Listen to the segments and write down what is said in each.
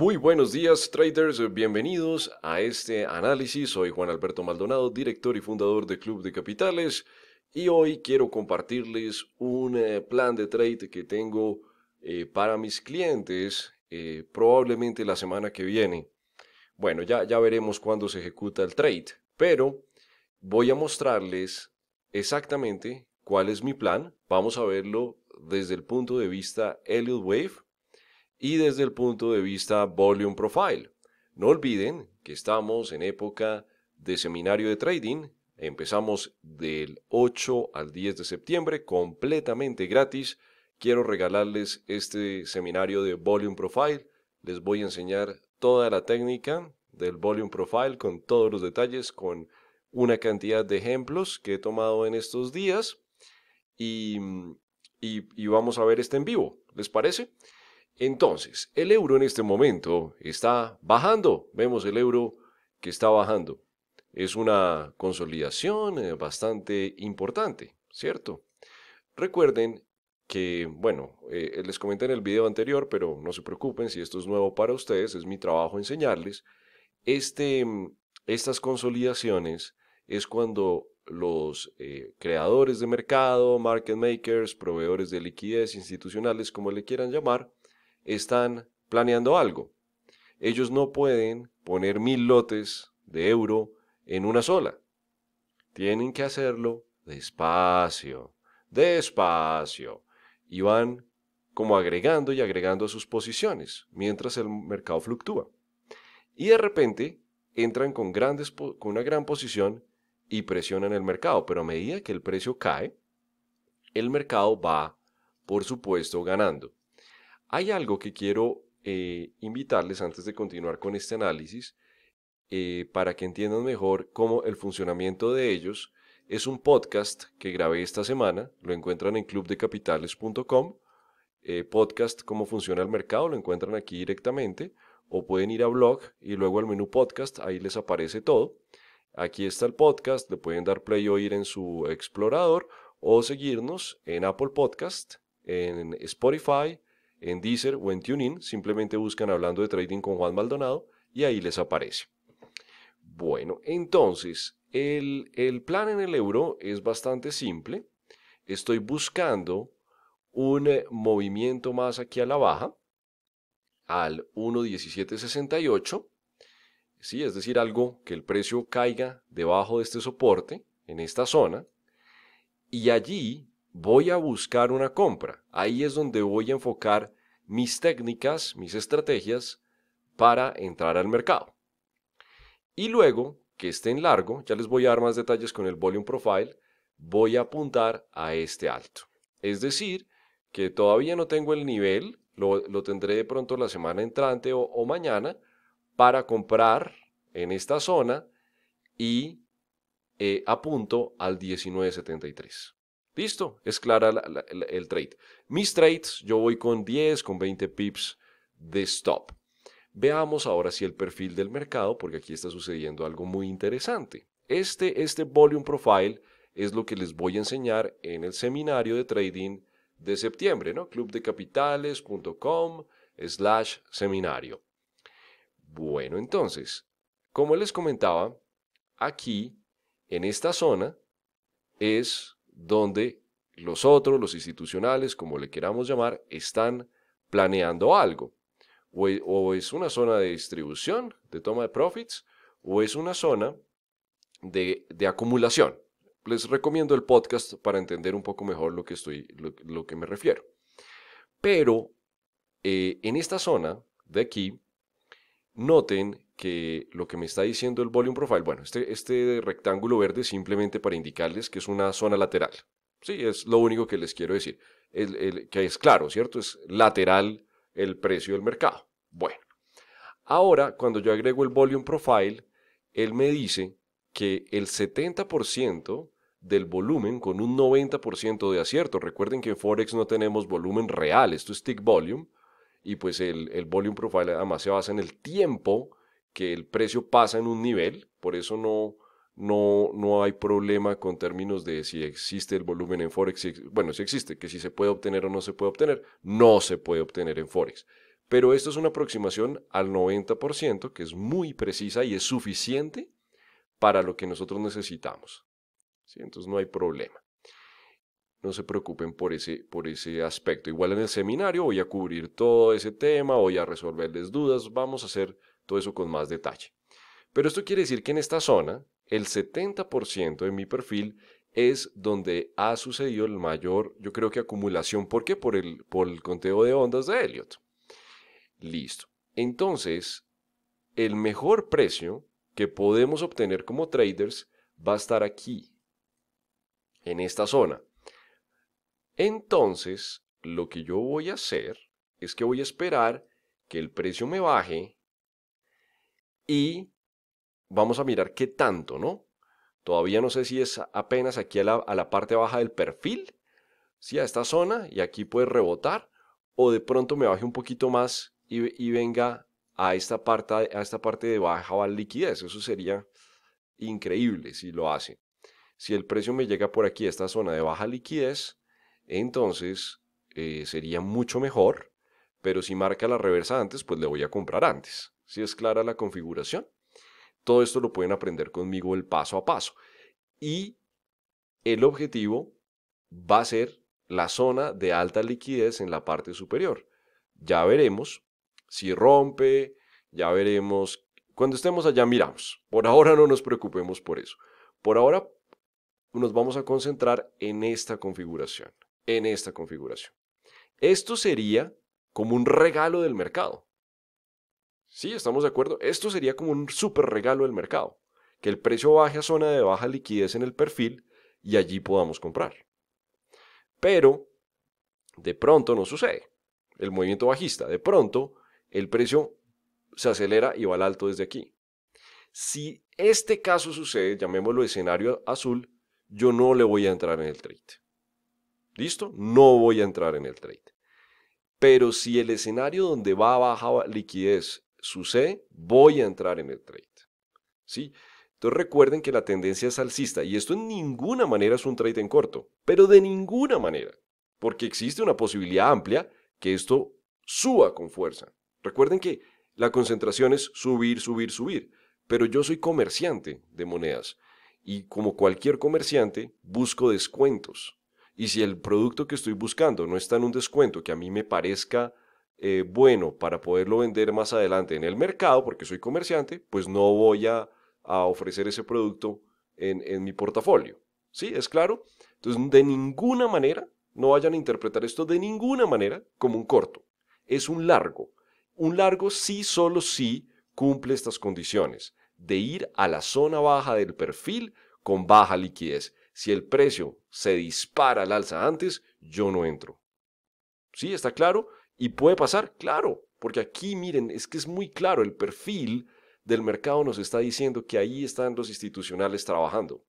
Muy buenos días traders, bienvenidos a este análisis. Soy Juan Alberto Maldonado, director y fundador de Club de Capitales y hoy quiero compartirles un eh, plan de trade que tengo eh, para mis clientes eh, probablemente la semana que viene. Bueno, ya, ya veremos cuándo se ejecuta el trade, pero voy a mostrarles exactamente cuál es mi plan. Vamos a verlo desde el punto de vista Elliot Wave y desde el punto de vista Volume Profile. No olviden que estamos en época de seminario de trading. Empezamos del 8 al 10 de septiembre completamente gratis. Quiero regalarles este seminario de Volume Profile. Les voy a enseñar toda la técnica del Volume Profile con todos los detalles, con una cantidad de ejemplos que he tomado en estos días. Y, vamos a ver este en vivo. ¿Les parece? Entonces, el euro en este momento está bajando. Vemos el euro que está bajando. Es una consolidación eh, bastante importante, ¿cierto? Recuerden que, bueno, eh, les comenté en el video anterior, pero no se preocupen, si esto es nuevo para ustedes, es mi trabajo enseñarles. Este, mm, estas consolidaciones es cuando los eh, creadores de mercado, market makers, proveedores de liquidez institucionales, como le quieran llamar, están planeando algo. Ellos no pueden poner mil lotes de euro en una sola. Tienen que hacerlo despacio, despacio. Y van como agregando y agregando sus posiciones mientras el mercado fluctúa. Y de repente entran con, con una gran posición y presionan el mercado. Pero a medida que el precio cae, el mercado va, por supuesto, ganando. Hay algo que quiero eh, invitarles antes de continuar con este análisis eh, para que entiendan mejor cómo el funcionamiento de ellos. Es un podcast que grabé esta semana, lo encuentran en clubdecapitales.com, eh, podcast cómo funciona el mercado, lo encuentran aquí directamente, o pueden ir a blog y luego al menú podcast, ahí les aparece todo. Aquí está el podcast, le pueden dar play o ir en su explorador o seguirnos en Apple Podcast, en Spotify, en Deezer o en TuneIn, simplemente buscan hablando de trading con Juan Maldonado y ahí les aparece. Bueno, entonces, el, el plan en el euro es bastante simple. Estoy buscando un eh, movimiento más aquí a la baja, al 1.1768, ¿sí? es decir, algo que el precio caiga debajo de este soporte, en esta zona, y allí voy a buscar una compra. Ahí es donde voy a enfocar mis técnicas, mis estrategias para entrar al mercado. Y luego que esté en largo, ya les voy a dar más detalles con el volume profile, voy a apuntar a este alto. Es decir, que todavía no tengo el nivel, lo, tendré de pronto la semana entrante o, mañana para comprar en esta zona y eh, apunto al 1973. Listo, es clara el, trade. Mis trades, yo voy con 10, con 20 pips de stop. Veamos ahora si sí el perfil del mercado, porque aquí está sucediendo algo muy interesante. Este, este volume profile es lo que les voy a enseñar en el seminario de trading de septiembre, ¿no? clubdecapitales.com slash seminario. Bueno, entonces, como les comentaba, aquí en esta zona es donde los otros, los institucionales, como le queramos llamar, están planeando algo. E, o, es una zona de distribución, de toma de profits, o es una zona de, acumulación. Les recomiendo el podcast para entender un poco mejor lo que, estoy, lo, que me refiero. Pero eh, en esta zona de aquí, noten que lo que me está diciendo el volume profile, bueno, este, este rectángulo verde simplemente para indicarles que es una zona lateral. Sí, es lo único que les quiero decir. El, que es claro, ¿cierto? Es lateral el precio del mercado. Bueno, ahora cuando yo agrego el volume profile, él me dice que el 70% del volumen con un 90% de acierto. Recuerden que en Forex no tenemos volumen real, esto es tick volume, y pues el, el volume profile además se basa en el tiempo que el precio pasa en un nivel, por eso no, no, no hay problema con términos de si existe el volumen en Forex, bueno, si existe, que si se puede obtener o no se puede obtener, no se puede obtener en Forex. Pero esto es una aproximación al 90%, que es muy precisa y es suficiente para lo que nosotros necesitamos. Entonces no hay problema no se preocupen por ese, por ese aspecto. Igual en el seminario voy a cubrir todo ese tema, voy a resolverles dudas, vamos a hacer todo eso con más detalle. Pero esto quiere decir que en esta zona, el 70% de mi perfil es donde ha sucedido el mayor, yo creo que acumulación. ¿Por qué? Por el, por el conteo de ondas de Elliot. Listo. Entonces, el mejor precio que podemos obtener como traders va a estar aquí, en esta zona. Entonces, lo que yo voy a hacer es que voy a esperar que el precio me baje y vamos a mirar qué tanto, ¿no? Todavía no sé si es apenas aquí a la, parte baja del perfil, ¿sí? A esta zona y aquí puede rebotar o de pronto me baje un poquito más y, venga a esta, parte, a esta parte de baja liquidez. Eso sería increíble si lo hace. Si el precio me llega por aquí, a esta zona de baja liquidez, entonces eh, sería mucho mejor, pero si marca la reversa antes, pues le voy a comprar antes. Si es clara la configuración. Todo esto lo pueden aprender conmigo el paso a paso. Y el objetivo va a ser la zona de alta liquidez en la parte superior. Ya veremos si rompe, ya veremos. Cuando estemos allá miramos. Por ahora no nos preocupemos por eso. Por ahora nos vamos a concentrar en esta configuración en esta configuración. Esto sería como un regalo del mercado. Sí, estamos de acuerdo. Esto sería como un super regalo del mercado. Que el precio baje a zona de baja liquidez en el perfil y allí podamos comprar. Pero de pronto no sucede. El movimiento bajista. De pronto el precio se acelera y va al alto desde aquí. Si este caso sucede, llamémoslo escenario azul, yo no le voy a entrar en el trade. ¿Listo? No voy a entrar en el trade. Pero si el escenario donde va a baja liquidez sucede, voy a entrar en el trade. ¿Sí? Entonces recuerden que la tendencia es alcista y esto en ninguna manera es un trade en corto, pero de ninguna manera, porque existe una posibilidad amplia que esto suba con fuerza. Recuerden que la concentración es subir, subir, subir, pero yo soy comerciante de monedas y como cualquier comerciante busco descuentos y si el producto que estoy buscando no está en un descuento que a mí me parezca eh, bueno para poderlo vender más adelante en el mercado, porque soy comerciante, pues no voy a, ofrecer ese producto en, en, mi portafolio. ¿Sí? ¿Es claro? Entonces, de ninguna manera, no vayan a interpretar esto de ninguna manera como un corto. Es un largo. Un largo sí, solo sí cumple estas condiciones de ir a la zona baja del perfil con baja liquidez. Si el precio se dispara al alza antes, yo no entro. ¿Sí? ¿Está claro? ¿Y puede pasar? Claro, porque aquí miren, es que es muy claro, el perfil del mercado nos está diciendo que ahí están los institucionales trabajando.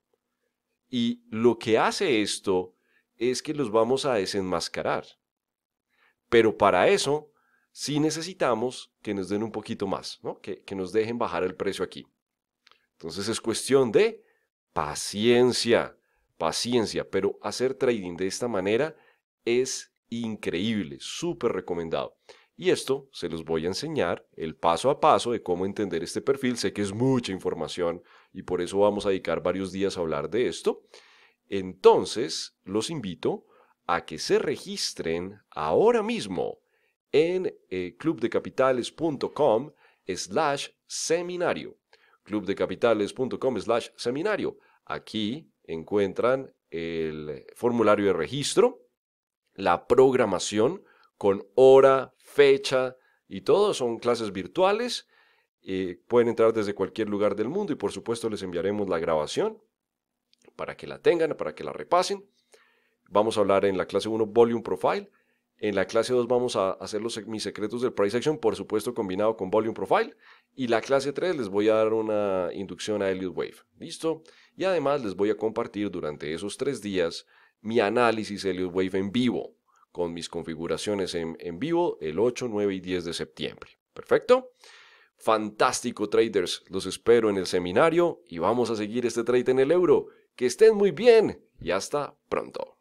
Y lo que hace esto es que los vamos a desenmascarar. Pero para eso sí necesitamos que nos den un poquito más, ¿no? que, que nos dejen bajar el precio aquí. Entonces es cuestión de paciencia paciencia, pero hacer trading de esta manera es increíble, súper recomendado. Y esto se los voy a enseñar el paso a paso de cómo entender este perfil. Sé que es mucha información y por eso vamos a dedicar varios días a hablar de esto. Entonces, los invito a que se registren ahora mismo en eh, clubdecapitales.com slash seminario. clubdecapitales.com slash seminario. Aquí encuentran el formulario de registro, la programación con hora, fecha y todo. Son clases virtuales. Eh, pueden entrar desde cualquier lugar del mundo y por supuesto les enviaremos la grabación para que la tengan, para que la repasen. Vamos a hablar en la clase 1 Volume Profile. En la clase 2 vamos a hacer los, mis secretos del Price Action, por supuesto combinado con Volume Profile. Y la clase 3 les voy a dar una inducción a Elliot Wave. ¿Listo? y además les voy a compartir durante esos tres días mi análisis Helios Wave en vivo, con mis configuraciones en, en vivo el 8, 9 y 10 de septiembre. ¿Perfecto? Fantástico traders, los espero en el seminario y vamos a seguir este trade en el euro. Que estén muy bien y hasta pronto.